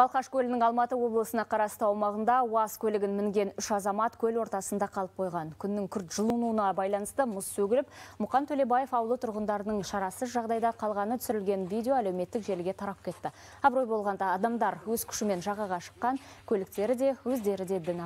Балқаш көлінің Алматы облысына қарасты аумағында УАЗ көлігін мінген үш азамат көл ортасында қалып қойған. Күннің күрт жылынуына байланысты мұз сөгіліп, Мұқан Төлебаев аулы тұрғындарының шарасыз жағдайда қалғаны түсірілген видео әлеуметтік желіге тарап кетті. Абырой болғанда адамдар өз күшімен жағаға шыққан, көліктері де өздері де дін